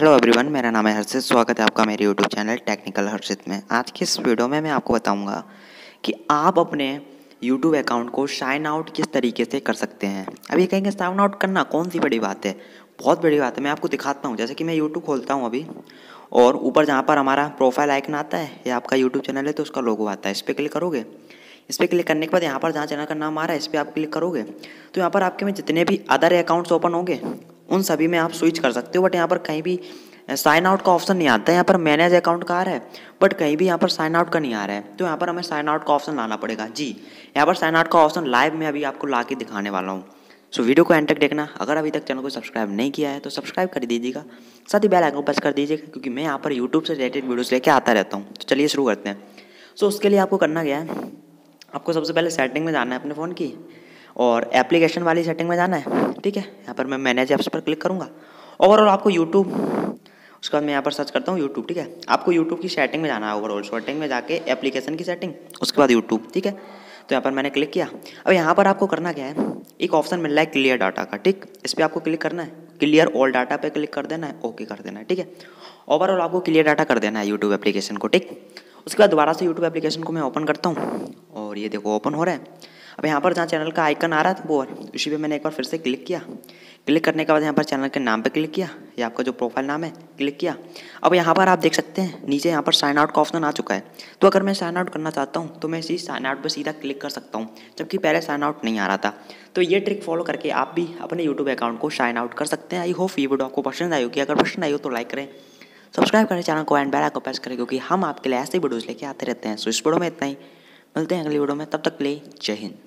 hello everyone मेरा नाम है हर्षित स्वागत है आपका मेरे यूट्यूब चैनल टेक्निकल हर्षित में आज की इस वीडियो में मैं आपको बताऊंगा कि आप अपने यूट्यूब अकाउंट को शाइन आउट किस तरीके से कर सकते हैं अब ये कहेंगे शाइन आउट करना कौन सी बड़ी बात है बहुत बड़ी बात है मैं आपको दिखाता हूँ जैसे कि मैं यूट्यूब खोलता हूँ अभी और ऊपर जहाँ पर हमारा प्रोफाइल आइकन आता है या आपका यूट्यूब चैनल है तो उसका लोगो आता है इस पर क्लिक करोगे इस पर क्लिक करने के बाद यहाँ पर जहाँ चैनल का नाम आ रहा है इस पर आप क्लिक करोगे तो यहाँ पर आपके में जितने भी अदर अकाउंट्स ओपन होंगे उन सभी में आप स्विच कर सकते हो बट यहाँ पर कहीं भी साइन आउट का ऑप्शन नहीं आता है यहाँ पर मैनेज अकाउंट का आ रहा है बट कहीं भी यहाँ पर साइन आउट का नहीं आ रहा है तो यहाँ पर हमें साइन आउट का ऑप्शन लाना पड़ेगा जी यहाँ पर साइन आउट का ऑप्शन लाइव में अभी आपको ला के दिखाने वाला हूँ सो वीडियो को एंड तक देखना अगर अभी तक चैनल को सब्सक्राइब नहीं किया है तो सब्सक्राइब कर दीजिएगा साथ ही बेल आइकन प्रेस कर दीजिएगा क्योंकि मैं यहाँ पर यूट्यूब से रिलेटेड वीडियोस लेके आता रहता हूँ तो चलिए शुरू करते हैं सो so, उसके लिए आपको करना क्या है आपको सबसे पहले सेटिंग में जाना है अपने फ़ोन की और एप्लीकेशन वाली सेटिंग में जाना है ठीक है यहाँ पर मैं मैनेज ऐप्स पर क्लिक करूँगा ओवरऑल आपको यूट्यूब उसके बाद मैं यहाँ पर सर्च करता हूँ यूट्यूब ठीक है आपको यूट्यूब की सेटिंग में जाना है ओवरऑल सेटिंग में जाके एप्लीकेशन की सेटिंग उसके बाद यूट्यूब ठीक है तो यहाँ पर मैंने क्लिक किया अब यहाँ पर आपको करना क्या है एक ऑप्शन मिल रहा है क्लियर डाटा का ठीक इस पर आपको क्लिक करना है क्लियर ऑल डाटा पे क्लिक कर देना है ओके कर देना है ठीक है ओवरऑल आपको क्लियर डाटा कर देना है यूट्यूब एप्लीकेशन को ठीक उसके बाद दोबारा से यूट्यूब एप्लीकेशन को मैं ओपन करता हूँ और ये देखो ओपन हो रहा है अब यहाँ पर जहाँ चैनल का आइकन आ रहा था वो उसी पर मैंने एक बार फिर से क्लिक किया क्लिक करने के बाद यहाँ पर चैनल के नाम पे क्लिक किया या आपका जो प्रोफाइल नाम है क्लिक किया अब यहाँ पर आप देख सकते हैं नीचे यहाँ पर साइन आउट का ऑप्शन आ चुका है तो अगर मैं साइन आउट करना चाहता हूँ तो मैं इसी साइन आउट पर सीधा क्लिक कर सकता हूँ जबकि पहले साइन आउट नहीं आ रहा था तो ये ट्रिक फॉलो करके आप भी अपने यूट्यूब अकाउंट को साइन आउट कर सकते हैं आई होप ये वीडियो आपको पसंद आई होगी अगर पसंद आई हो तो लाइक करें सब्सक्राइब करें चैनल को एंड बेल आइकन प्रेस करें क्योंकि हम आपके लिए ऐसे वीडियोज़ लेके आते रहते हैं सो इस वीडियो में इतना ही मिलते हैं अगली वीडियो में तब तक ले जय हिंद